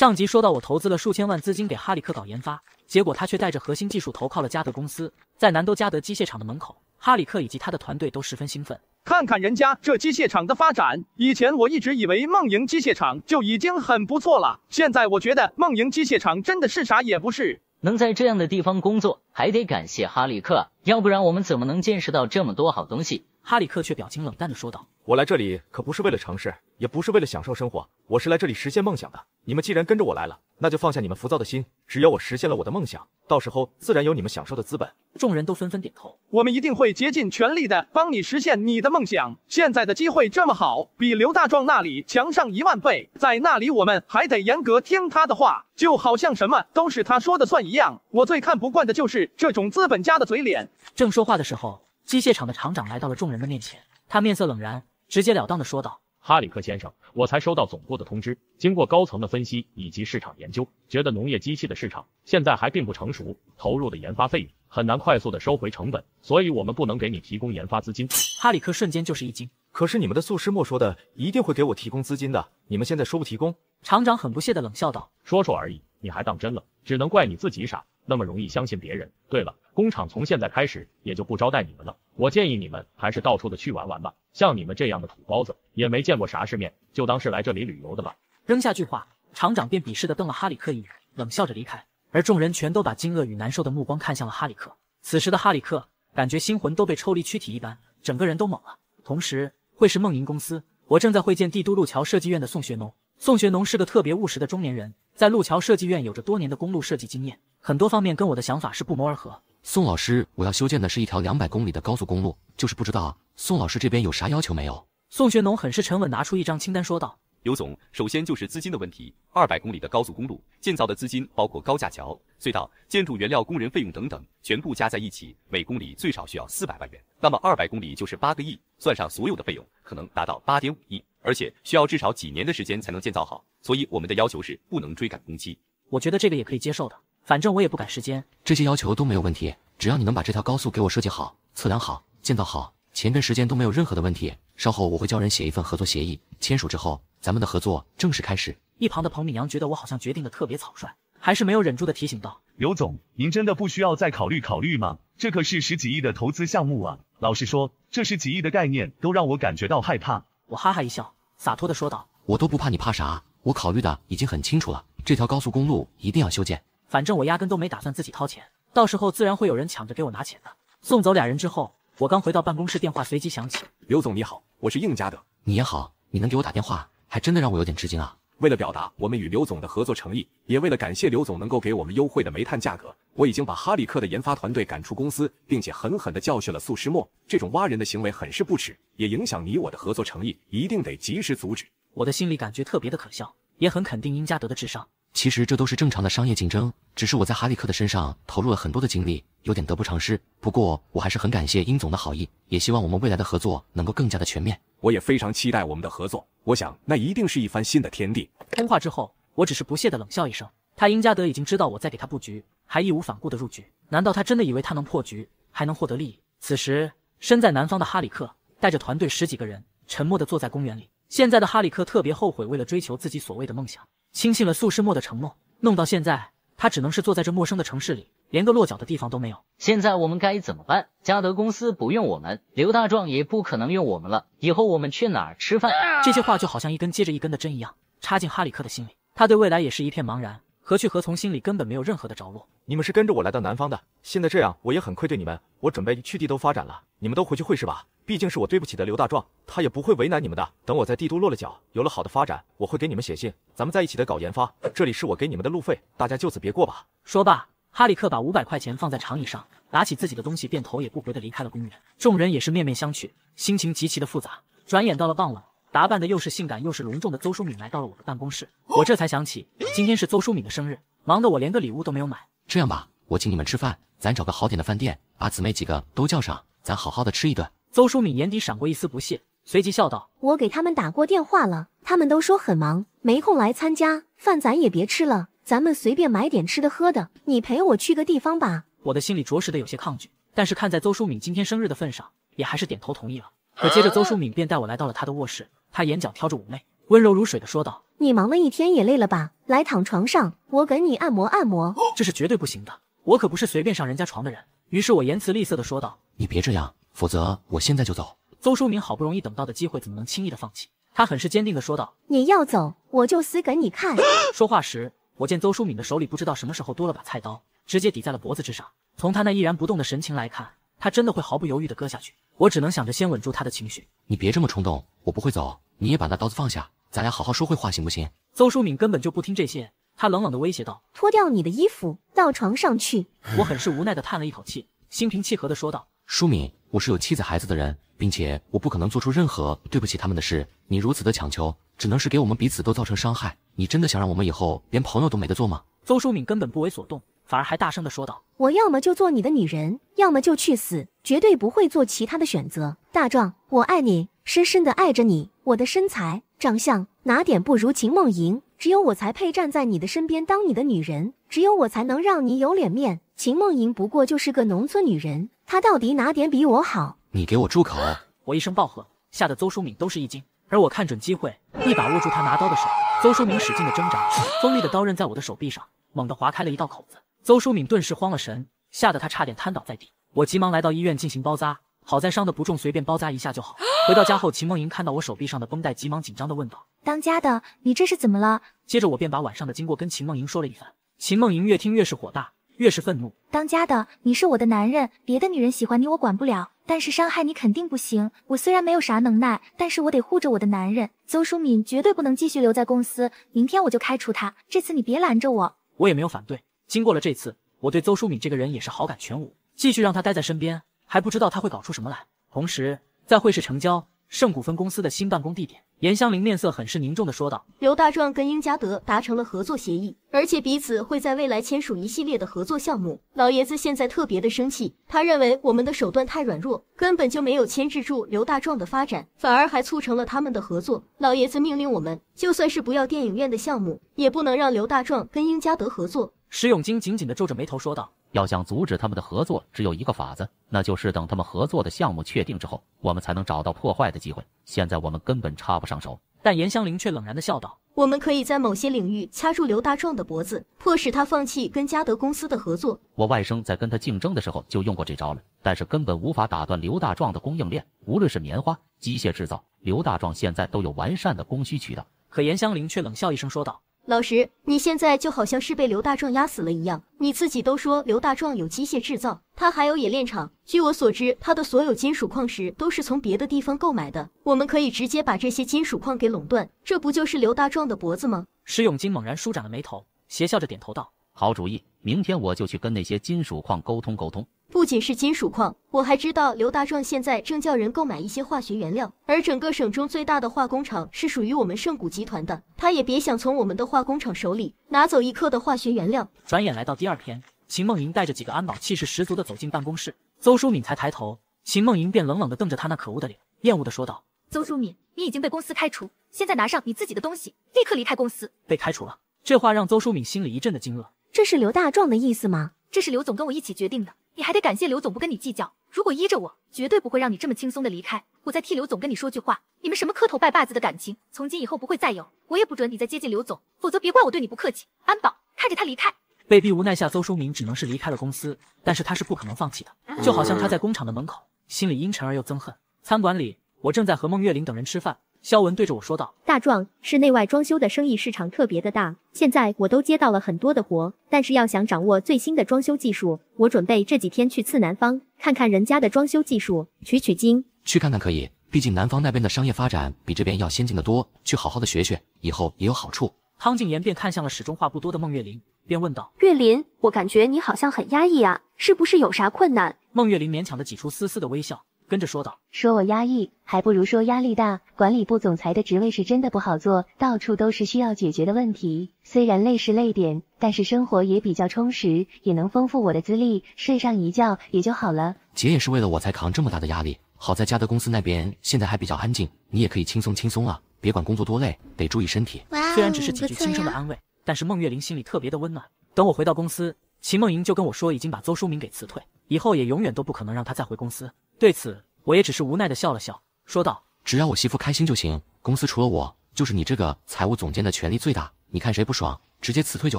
上集说到，我投资了数千万资金给哈里克搞研发，结果他却带着核心技术投靠了加德公司。在南都加德机械厂的门口，哈里克以及他的团队都十分兴奋。看看人家这机械厂的发展，以前我一直以为梦莹机械厂就已经很不错了，现在我觉得梦莹机械厂真的是啥也不是。能在这样的地方工作，还得感谢哈里克，要不然我们怎么能见识到这么多好东西？哈里克却表情冷淡地说道：“我来这里可不是为了城市，也不是为了享受生活，我是来这里实现梦想的。你们既然跟着我来了，那就放下你们浮躁的心。只要我实现了我的梦想，到时候自然有你们享受的资本。”众人都纷纷点头：“我们一定会竭尽全力的帮你实现你的梦想。现在的机会这么好，比刘大壮那里强上一万倍。在那里，我们还得严格听他的话，就好像什么都是他说的算一样。我最看不惯的就是这种资本家的嘴脸。”正说话的时候。机械厂的厂长来到了众人的面前，他面色冷然，直截了当的说道：“哈里克先生，我才收到总部的通知，经过高层的分析以及市场研究，觉得农业机器的市场现在还并不成熟，投入的研发费用很难快速的收回成本，所以我们不能给你提供研发资金。”哈里克瞬间就是一惊，可是你们的素师莫说的一定会给我提供资金的，你们现在说不提供？厂长很不屑的冷笑道：“说说而已，你还当真了？只能怪你自己傻。”那么容易相信别人。对了，工厂从现在开始也就不招待你们了。我建议你们还是到处的去玩玩吧。像你们这样的土包子，也没见过啥世面，就当是来这里旅游的吧。扔下句话，厂长便鄙视的瞪了哈里克一眼，冷笑着离开。而众人全都把惊愕与难受的目光看向了哈里克。此时的哈里克感觉心魂都被抽离躯体一般，整个人都懵了。同时，会是梦莹公司。我正在会见帝都路桥设计院的宋学农。宋学农是个特别务实的中年人，在路桥设计院有着多年的公路设计经验，很多方面跟我的想法是不谋而合。宋老师，我要修建的是一条两百公里的高速公路，就是不知道宋老师这边有啥要求没有？宋学农很是沉稳，拿出一张清单说道：“刘总，首先就是资金的问题。二百公里的高速公路建造的资金，包括高架桥、隧道、建筑原料、工人费用等等，全部加在一起，每公里最少需要四百万元。那么二百公里就是八个亿，算上所有的费用，可能达到八点五亿。”而且需要至少几年的时间才能建造好，所以我们的要求是不能追赶工期。我觉得这个也可以接受的，反正我也不赶时间。这些要求都没有问题，只要你能把这条高速给我设计好、测量好、建造好，钱跟时间都没有任何的问题。稍后我会叫人写一份合作协议，签署之后，咱们的合作正式开始。一旁的彭敏阳觉得我好像决定的特别草率，还是没有忍住的提醒道：“刘总，您真的不需要再考虑考虑吗？这可是十几亿的投资项目啊！老实说，这十几亿的概念都让我感觉到害怕。”我哈哈一笑，洒脱的说道：“我都不怕，你怕啥？我考虑的已经很清楚了，这条高速公路一定要修建。反正我压根都没打算自己掏钱，到时候自然会有人抢着给我拿钱的。”送走俩人之后，我刚回到办公室，电话随即响起：“刘总，你好，我是应家的。你也好，你能给我打电话，还真的让我有点吃惊啊。”为了表达我们与刘总的合作诚意，也为了感谢刘总能够给我们优惠的煤炭价格，我已经把哈里克的研发团队赶出公司，并且狠狠地教训了苏诗墨。这种挖人的行为很是不耻，也影响你我的合作诚意，一定得及时阻止。我的心里感觉特别的可笑，也很肯定英加德的智商。其实这都是正常的商业竞争，只是我在哈里克的身上投入了很多的精力，有点得不偿失。不过我还是很感谢殷总的好意，也希望我们未来的合作能够更加的全面。我也非常期待我们的合作，我想那一定是一番新的天地。通话之后，我只是不屑的冷笑一声。他英加德已经知道我在给他布局，还义无反顾的入局，难道他真的以为他能破局，还能获得利益？此时身在南方的哈里克带着团队十几个人，沉默的坐在公园里。现在的哈里克特别后悔，为了追求自己所谓的梦想。轻信了苏世墨的承诺，弄到现在，他只能是坐在这陌生的城市里，连个落脚的地方都没有。现在我们该怎么办？嘉德公司不用我们，刘大壮也不可能用我们了。以后我们去哪儿吃饭？这些话就好像一根接着一根的针一样，插进哈里克的心里。他对未来也是一片茫然，何去何从，心里根本没有任何的着落。你们是跟着我来到南方的，现在这样我也很愧对你们。我准备去帝都发展了，你们都回去会是吧？毕竟是我对不起的刘大壮，他也不会为难你们的。等我在帝都落了脚，有了好的发展，我会给你们写信。咱们在一起的搞研发，这里是我给你们的路费，大家就此别过吧。说罢，哈里克把五百块钱放在长椅上，拿起自己的东西，便头也不回的离开了公园。众人也是面面相觑，心情极其的复杂。转眼到了傍晚，打扮的又是性感又是隆重的邹淑敏来到了我的办公室，我这才想起今天是邹淑敏的生日，忙得我连个礼物都没有买。这样吧，我请你们吃饭，咱找个好点的饭店，把姊妹几个都叫上，咱好好的吃一顿。邹淑敏眼底闪过一丝不屑，随即笑道：“我给他们打过电话了，他们都说很忙，没空来参加。饭咱也别吃了，咱们随便买点吃的喝的。你陪我去个地方吧。”我的心里着实的有些抗拒，但是看在邹淑敏今天生日的份上，也还是点头同意了。可接着，邹淑敏便带我来到了她的卧室，她眼角挑着妩媚，温柔如水的说道：“你忙了一天也累了吧？来躺床上，我给你按摩按摩。”这是绝对不行的，我可不是随便上人家床的人。于是，我言辞吝色的说道：“你别这样。”否则我现在就走。邹舒敏好不容易等到的机会，怎么能轻易的放弃？他很是坚定的说道：“你要走，我就死给你看。”说话时，我见邹舒敏的手里不知道什么时候多了把菜刀，直接抵在了脖子之上。从他那依然不动的神情来看，他真的会毫不犹豫的割下去。我只能想着先稳住他的情绪：“你别这么冲动，我不会走。你也把那刀子放下，咱俩好好说会话，行不行？”邹舒敏根本就不听这些，他冷冷的威胁道：“脱掉你的衣服，到床上去。”我很是无奈的叹了一口气，心平气和的说道。舒敏，我是有妻子孩子的人，并且我不可能做出任何对不起他们的事。你如此的强求，只能是给我们彼此都造成伤害。你真的想让我们以后连朋友都没得做吗？邹舒敏根本不为所动，反而还大声的说道：“我要么就做你的女人，要么就去死，绝对不会做其他的选择。”大壮，我爱你，深深的爱着你。我的身材、长相哪点不如秦梦莹？只有我才配站在你的身边当你的女人，只有我才能让你有脸面。秦梦莹不过就是个农村女人。他到底哪点比我好？你给我住口！我一声暴喝，吓得邹淑敏都是一惊。而我看准机会，一把握住他拿刀的手。邹淑敏使劲的挣扎，锋利的刀刃在我的手臂上猛地划开了一道口子。邹淑敏顿时慌了神，吓得他差点瘫倒在地。我急忙来到医院进行包扎，好在伤的不重，随便包扎一下就好。回到家后，秦梦莹看到我手臂上的绷带，急忙紧张的问道：“当家的，你这是怎么了？”接着我便把晚上的经过跟秦梦莹说了一番。秦梦莹越听越是火大。越是愤怒，当家的，你是我的男人，别的女人喜欢你我管不了，但是伤害你肯定不行。我虽然没有啥能耐，但是我得护着我的男人。邹淑敏绝对不能继续留在公司，明天我就开除他。这次你别拦着我，我也没有反对。经过了这次，我对邹淑敏这个人也是好感全无。继续让他待在身边，还不知道他会搞出什么来。同时，在会试成交。圣谷分公司的新办公地点，严香玲面色很是凝重的说道：“刘大壮跟英加德达成了合作协议，而且彼此会在未来签署一系列的合作项目。老爷子现在特别的生气，他认为我们的手段太软弱，根本就没有牵制住刘大壮的发展，反而还促成了他们的合作。老爷子命令我们，就算是不要电影院的项目，也不能让刘大壮跟英加德合作。”石永金紧紧的皱着眉头说道。要想阻止他们的合作，只有一个法子，那就是等他们合作的项目确定之后，我们才能找到破坏的机会。现在我们根本插不上手。但严香玲却冷然的笑道：“我们可以在某些领域掐住刘大壮的脖子，迫使他放弃跟嘉德公司的合作。我外甥在跟他竞争的时候就用过这招了，但是根本无法打断刘大壮的供应链。无论是棉花、机械制造，刘大壮现在都有完善的供需渠道。可严香玲却冷笑一声说道。”老石，你现在就好像是被刘大壮压死了一样。你自己都说刘大壮有机械制造，他还有冶炼厂。据我所知，他的所有金属矿石都是从别的地方购买的。我们可以直接把这些金属矿给垄断，这不就是刘大壮的脖子吗？石永金猛然舒展了眉头，邪笑着点头道：“好主意，明天我就去跟那些金属矿沟通沟通。”不仅是金属矿，我还知道刘大壮现在正叫人购买一些化学原料，而整个省中最大的化工厂是属于我们圣谷集团的，他也别想从我们的化工厂手里拿走一克的化学原料。转眼来到第二天，秦梦莹带着几个安保，气势十足的走进办公室，邹淑敏才抬头，秦梦莹便冷冷的瞪着他那可恶的脸，厌恶的说道：“邹淑敏，你已经被公司开除，现在拿上你自己的东西，立刻离开公司。”被开除了，这话让邹淑敏心里一阵的惊愕，这是刘大壮的意思吗？这是刘总跟我一起决定的。你还得感谢刘总不跟你计较，如果依着我，绝对不会让你这么轻松的离开。我再替刘总跟你说句话，你们什么磕头拜把子的感情，从今以后不会再有，我也不准你再接近刘总，否则别怪我对你不客气。安保，看着他离开。被逼无奈下，邹淑明只能是离开了公司，但是他是不可能放弃的，就好像他在工厂的门口，心里阴沉而又憎恨。餐馆里，我正在和孟月玲等人吃饭。肖文对着我说道：“大壮室内外装修的生意，市场特别的大。现在我都接到了很多的活，但是要想掌握最新的装修技术，我准备这几天去次南方，看看人家的装修技术，取取经。去看看可以，毕竟南方那边的商业发展比这边要先进的多，去好好的学学，以后也有好处。”汤静言便看向了始终话不多的孟月林，便问道：“月林，我感觉你好像很压抑啊，是不是有啥困难？”孟月林勉强的挤出丝丝的微笑。跟着说道：“说我压抑，还不如说压力大。管理部总裁的职位是真的不好做，到处都是需要解决的问题。虽然累是累点，但是生活也比较充实，也能丰富我的资历。睡上一觉也就好了。姐也是为了我才扛这么大的压力。好在嘉德公司那边现在还比较安静，你也可以轻松轻松了。别管工作多累，得注意身体。虽然只是几句轻声的安慰，但是孟月玲心里特别的温暖。等我回到公司，秦梦莹就跟我说，已经把邹书明给辞退，以后也永远都不可能让他再回公司。”对此，我也只是无奈的笑了笑，说道：“只要我媳妇开心就行。公司除了我，就是你这个财务总监的权力最大。你看谁不爽，直接辞退就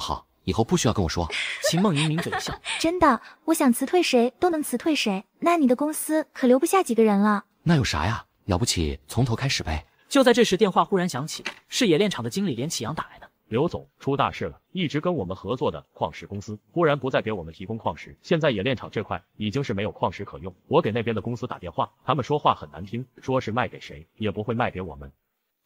好，以后不需要跟我说。”秦梦莹抿嘴一笑：“真的，我想辞退谁都能辞退谁。那你的公司可留不下几个人了？那有啥呀？了不起，从头开始呗。”就在这时，电话忽然响起，是冶炼厂的经理连启阳打来的。刘总出大事了，一直跟我们合作的矿石公司忽然不再给我们提供矿石，现在冶炼厂这块已经是没有矿石可用。我给那边的公司打电话，他们说话很难听，说是卖给谁也不会卖给我们。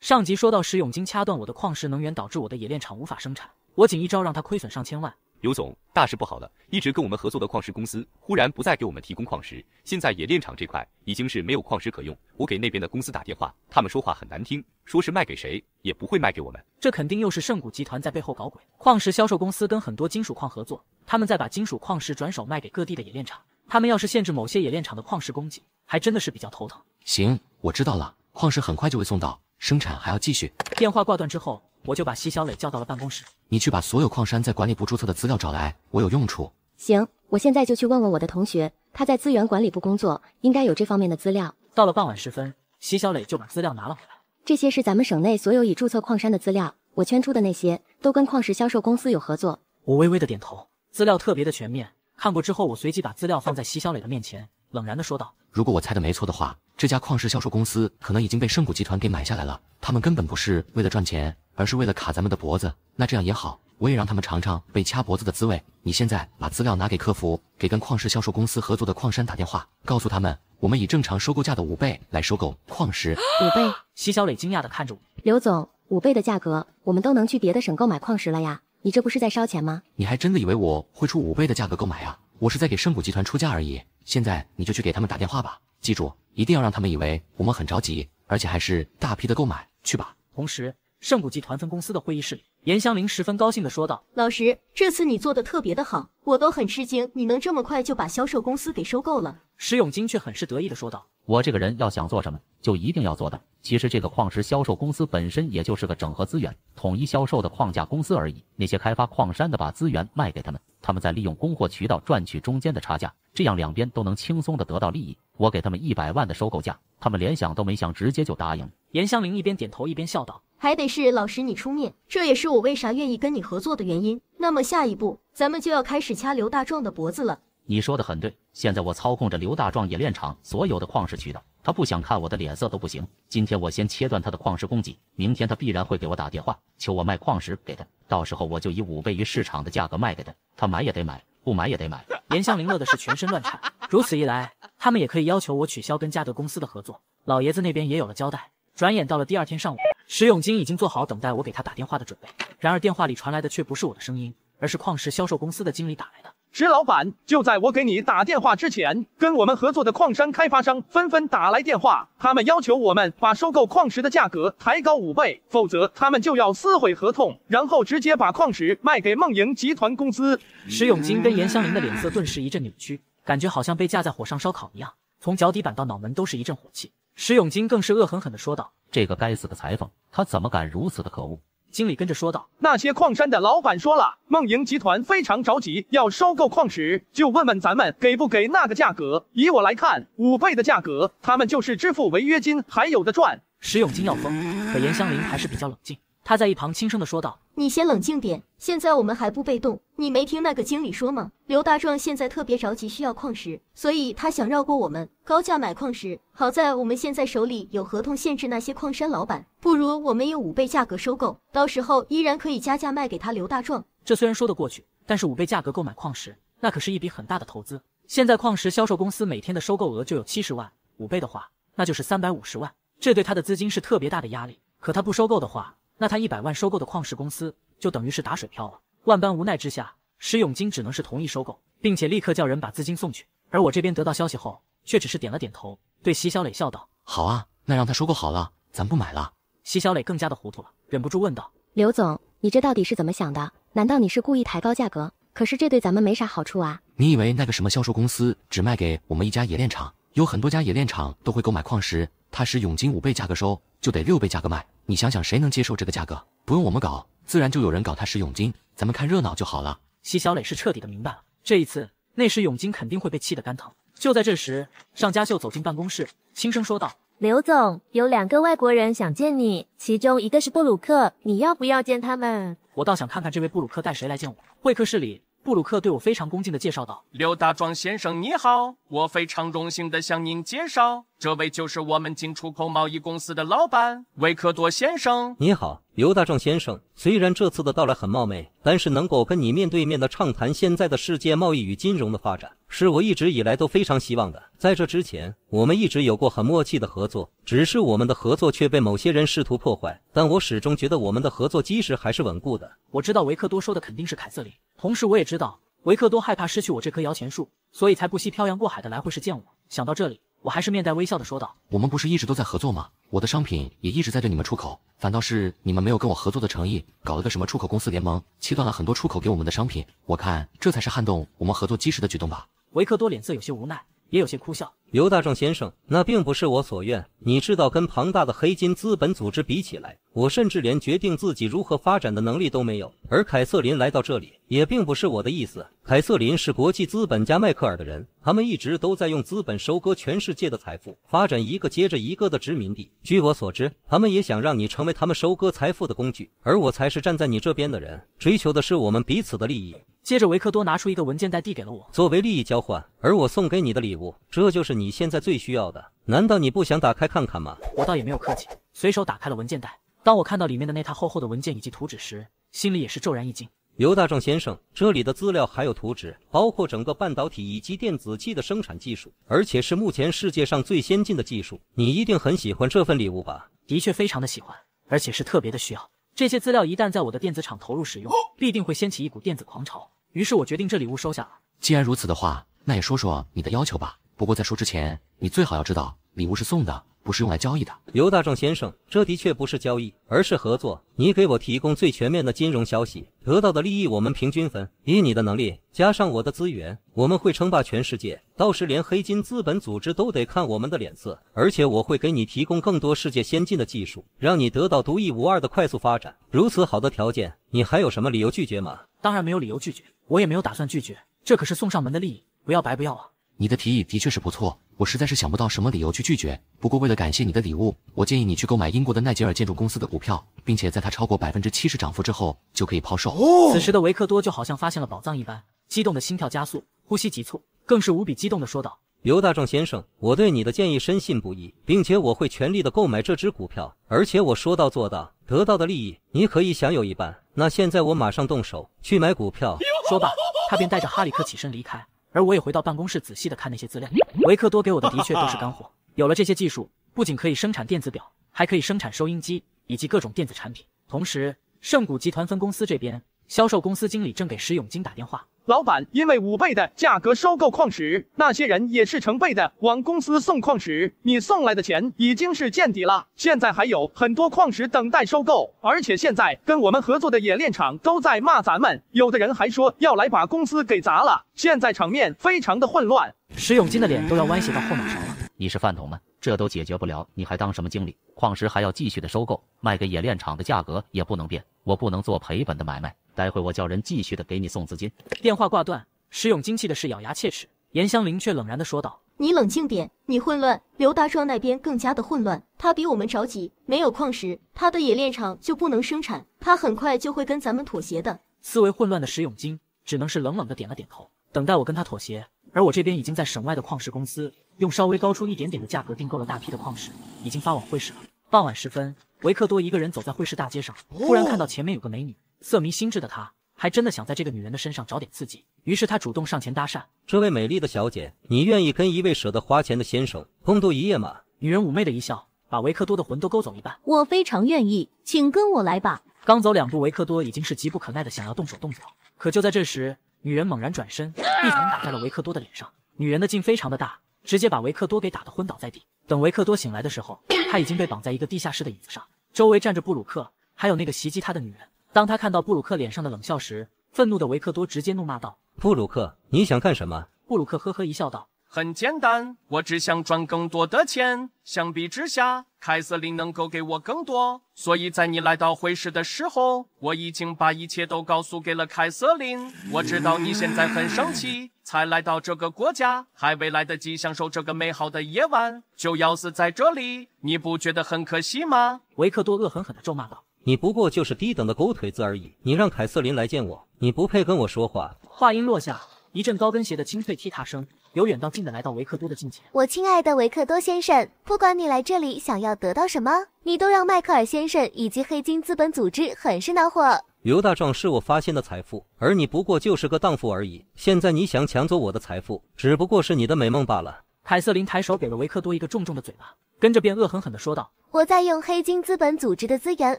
上集说到石永金掐断我的矿石能源，导致我的冶炼厂无法生产，我仅一招让他亏损上千万。刘总，大事不好了！一直跟我们合作的矿石公司忽然不再给我们提供矿石，现在冶炼厂这块已经是没有矿石可用。我给那边的公司打电话，他们说话很难听，说是卖给谁也不会卖给我们。这肯定又是圣谷集团在背后搞鬼。矿石销售公司跟很多金属矿合作，他们在把金属矿石转手卖给各地的冶炼厂。他们要是限制某些冶炼厂的矿石供给，还真的是比较头疼。行，我知道了，矿石很快就会送到，生产还要继续。电话挂断之后。我就把席小磊叫到了办公室，你去把所有矿山在管理部注册的资料找来，我有用处。行，我现在就去问问我的同学，他在资源管理部工作，应该有这方面的资料。到了傍晚时分，席小磊就把资料拿了回来。这些是咱们省内所有已注册矿山的资料，我圈出的那些都跟矿石销售公司有合作。我微微的点头，资料特别的全面。看过之后，我随即把资料放在席小磊的面前，冷然的说道：“如果我猜的没错的话，这家矿石销售公司可能已经被圣谷集团给买下来了，他们根本不是为了赚钱。”而是为了卡咱们的脖子，那这样也好，我也让他们尝尝被掐脖子的滋味。你现在把资料拿给客服，给跟矿石销售公司合作的矿山打电话，告诉他们，我们以正常收购价的五倍来收购矿石。五倍？西小磊惊讶地看着我，刘总，五倍的价格，我们都能去别的省购买矿石了呀？你这不是在烧钱吗？你还真的以为我会出五倍的价格购买啊？我是在给圣谷集团出价而已。现在你就去给他们打电话吧，记住，一定要让他们以为我们很着急，而且还是大批的购买。去吧，同时。圣谷集团分公司的会议室里，严香玲十分高兴的说道：“老师，这次你做的特别的好，我都很吃惊，你能这么快就把销售公司给收购了。”石永金却很是得意的说道：“我这个人要想做什么，就一定要做到。其实这个矿石销售公司本身也就是个整合资源、统一销售的框架公司而已。那些开发矿山的把资源卖给他们，他们再利用供货渠道赚取中间的差价，这样两边都能轻松的得到利益。我给他们一百万的收购价，他们连想都没想，直接就答应了。”严香玲一边点头一边笑道。还得是老师你出面，这也是我为啥愿意跟你合作的原因。那么下一步，咱们就要开始掐刘大壮的脖子了。你说的很对，现在我操控着刘大壮冶炼厂所有的矿石渠道，他不想看我的脸色都不行。今天我先切断他的矿石供给，明天他必然会给我打电话，求我卖矿石给他，到时候我就以五倍于市场的价格卖给他，他买也得买，不买也得买。严香林乐的是全身乱颤，如此一来，他们也可以要求我取消跟嘉德公司的合作。老爷子那边也有了交代。转眼到了第二天上午。石永金已经做好等待我给他打电话的准备，然而电话里传来的却不是我的声音，而是矿石销售公司的经理打来的。石老板，就在我给你打电话之前，跟我们合作的矿山开发商纷纷打来电话，他们要求我们把收购矿石的价格抬高五倍，否则他们就要撕毁合同，然后直接把矿石卖给梦莹集团公司。石永金跟严香玲的脸色顿时一阵扭曲，感觉好像被架在火上烧烤一样，从脚底板到脑门都是一阵火气。石永金更是恶狠狠的说道：“这个该死的裁缝，他怎么敢如此的可恶？”经理跟着说道：“那些矿山的老板说了，梦莹集团非常着急要收购矿石，就问问咱们给不给那个价格。以我来看，五倍的价格，他们就是支付违约金，还有的赚。”石永金要疯，可严香玲还是比较冷静。他在一旁轻声的说道：“你先冷静点，现在我们还不被动。你没听那个经理说吗？刘大壮现在特别着急需要矿石，所以他想绕过我们高价买矿石。好在我们现在手里有合同限制那些矿山老板，不如我们以五倍价格收购，到时候依然可以加价卖给他。刘大壮，这虽然说得过去，但是五倍价格购买矿石，那可是一笔很大的投资。现在矿石销售公司每天的收购额就有七十万，五倍的话那就是三百五十万，这对他的资金是特别大的压力。可他不收购的话。”那他一百万收购的矿石公司就等于是打水漂了。万般无奈之下，石永金只能是同意收购，并且立刻叫人把资金送去。而我这边得到消息后，却只是点了点头，对席小磊笑道：“好啊，那让他收购好了，咱不买了。”席小磊更加的糊涂了，忍不住问道：“刘总，你这到底是怎么想的？难道你是故意抬高价格？可是这对咱们没啥好处啊！”你以为那个什么销售公司只卖给我们一家冶炼厂，有很多家冶炼厂都会购买矿石，他石永金五倍价格收，就得六倍价格卖。你想想，谁能接受这个价格？不用我们搞，自然就有人搞他石永金，咱们看热闹就好了。席小磊是彻底的明白了，这一次，那时永金肯定会被气得肝疼。就在这时，尚家秀走进办公室，轻声说道：“刘总，有两个外国人想见你，其中一个是布鲁克，你要不要见他们？”我倒想看看这位布鲁克带谁来见我。会客室里。布鲁克对我非常恭敬的介绍道：“刘大壮先生，你好，我非常荣幸的向您介绍，这位就是我们进出口贸易公司的老板维克多先生。你好，刘大壮先生。虽然这次的到来很冒昧，但是能够跟你面对面的畅谈现在的世界贸易与金融的发展，是我一直以来都非常希望的。在这之前，我们一直有过很默契的合作，只是我们的合作却被某些人试图破坏。但我始终觉得我们的合作基石还是稳固的。我知道维克多说的肯定是凯瑟琳。”同时，我也知道维克多害怕失去我这棵摇钱树，所以才不惜漂洋过海的来会市见我。想到这里，我还是面带微笑的说道：“我们不是一直都在合作吗？我的商品也一直在对你们出口，反倒是你们没有跟我合作的诚意，搞了个什么出口公司联盟，切断了很多出口给我们的商品。我看这才是撼动我们合作基石的举动吧。”维克多脸色有些无奈，也有些哭笑。刘大壮先生，那并不是我所愿。你知道，跟庞大的黑金资本组织比起来，我甚至连决定自己如何发展的能力都没有。而凯瑟琳来到这里，也并不是我的意思。凯瑟琳是国际资本家迈克尔的人，他们一直都在用资本收割全世界的财富，发展一个接着一个的殖民地。据我所知，他们也想让你成为他们收割财富的工具，而我才是站在你这边的人，追求的是我们彼此的利益。接着，维克多拿出一个文件袋递给了我，作为利益交换，而我送给你的礼物，这就是你。你现在最需要的，难道你不想打开看看吗？我倒也没有客气，随手打开了文件袋。当我看到里面的那沓厚厚的文件以及图纸时，心里也是骤然一惊。刘大壮先生，这里的资料还有图纸，包括整个半导体以及电子器的生产技术，而且是目前世界上最先进的技术。你一定很喜欢这份礼物吧？的确，非常的喜欢，而且是特别的需要。这些资料一旦在我的电子厂投入使用，必定会掀起一股电子狂潮。于是我决定这礼物收下了。既然如此的话，那也说说你的要求吧。不过在说之前，你最好要知道，礼物是送的，不是用来交易的。刘大壮先生，这的确不是交易，而是合作。你给我提供最全面的金融消息，得到的利益我们平均分。以你的能力加上我的资源，我们会称霸全世界，到时连黑金资本组织都得看我们的脸色。而且我会给你提供更多世界先进的技术，让你得到独一无二的快速发展。如此好的条件，你还有什么理由拒绝吗？当然没有理由拒绝，我也没有打算拒绝。这可是送上门的利益，不要白不要啊！你的提议的确是不错，我实在是想不到什么理由去拒绝。不过为了感谢你的礼物，我建议你去购买英国的奈吉尔建筑公司的股票，并且在它超过百分之七十涨幅之后就可以抛售。此时的维克多就好像发现了宝藏一般，激动的心跳加速，呼吸急促，更是无比激动的说道：“刘大壮先生，我对你的建议深信不疑，并且我会全力的购买这只股票，而且我说到做到，得到的利益你可以享有一半。那现在我马上动手去买股票。”说罢，他便带着哈里克起身离开。而我也回到办公室，仔细的看那些资料。维克多给我的的确都是干货。有了这些技术，不仅可以生产电子表，还可以生产收音机以及各种电子产品。同时，圣谷集团分公司这边。销售公司经理正给石永金打电话，老板，因为五倍的价格收购矿石，那些人也是成倍的往公司送矿石，你送来的钱已经是见底了，现在还有很多矿石等待收购，而且现在跟我们合作的冶炼厂都在骂咱们，有的人还说要来把公司给砸了，现在场面非常的混乱。石永金的脸都要歪斜到后脑勺了，你是饭桶吗？这都解决不了，你还当什么经理？矿石还要继续的收购，卖给冶炼厂的价格也不能变。我不能做赔本的买卖，待会我叫人继续的给你送资金。电话挂断，石永金气的是咬牙切齿，严香玲却冷然的说道：“你冷静点，你混乱，刘大壮那边更加的混乱，他比我们着急，没有矿石，他的冶炼厂就不能生产，他很快就会跟咱们妥协的。”思维混乱的石永金只能是冷冷的点了点头，等待我跟他妥协。而我这边已经在省外的矿石公司用稍微高出一点点的价格订购了大批的矿石，已经发往会市了。傍晚时分。维克多一个人走在会市大街上，忽然看到前面有个美女，色迷心智的他，还真的想在这个女人的身上找点刺激。于是他主动上前搭讪：“这位美丽的小姐，你愿意跟一位舍得花钱的先生共度一夜吗？”女人妩媚的一笑，把维克多的魂都勾走一半。我非常愿意，请跟我来吧。刚走两步，维克多已经是急不可耐的想要动手动脚。可就在这时，女人猛然转身，一拳打在了维克多的脸上。女人的劲非常的大。直接把维克多给打得昏倒在地。等维克多醒来的时候，他已经被绑在一个地下室的椅子上，周围站着布鲁克，还有那个袭击他的女人。当他看到布鲁克脸上的冷笑时，愤怒的维克多直接怒骂道：“布鲁克，你想干什么？”布鲁克呵呵一笑，道：“很简单，我只想赚更多的钱。相比之下。”凯瑟琳能够给我更多，所以在你来到会议室的时候，我已经把一切都告诉给了凯瑟琳。我知道你现在很生气，才来到这个国家，还未来得及享受这个美好的夜晚，就要死在这里，你不觉得很可惜吗？维克多恶狠狠地咒骂道：“你不过就是低等的狗腿子而已，你让凯瑟琳来见我，你不配跟我说话。”话音落下，一阵高跟鞋的清脆踢踏声。由远到近的来到维克多的近前，我亲爱的维克多先生，不管你来这里想要得到什么，你都让迈克尔先生以及黑金资本组织很是恼火。刘大壮是我发现的财富，而你不过就是个荡妇而已。现在你想抢走我的财富，只不过是你的美梦罢了。凯瑟琳抬手给了维克多一个重重的嘴巴，跟着便恶狠狠地说道：“我在用黑金资本组织的资源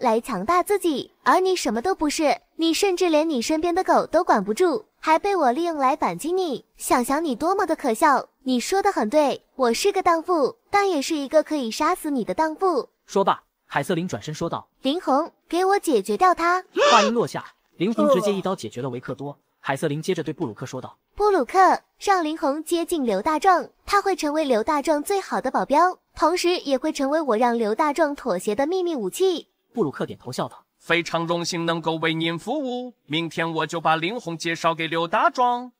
来强大自己，而你什么都不是，你甚至连你身边的狗都管不住，还被我利用来反击你，想想你多么的可笑。”你说的很对，我是个荡妇，但也是一个可以杀死你的荡妇。”说罢，凯瑟琳转身说道：“林红，给我解决掉他。”话音落下，林红直接一刀解决了维克多。凯瑟琳接着对布鲁克说道：“布鲁克。”让林红接近刘大壮，他会成为刘大壮最好的保镖，同时也会成为我让刘大壮妥协的秘密武器。布鲁克点头笑道：“非常荣幸能够为您服务，明天我就把林红介绍给刘大壮。”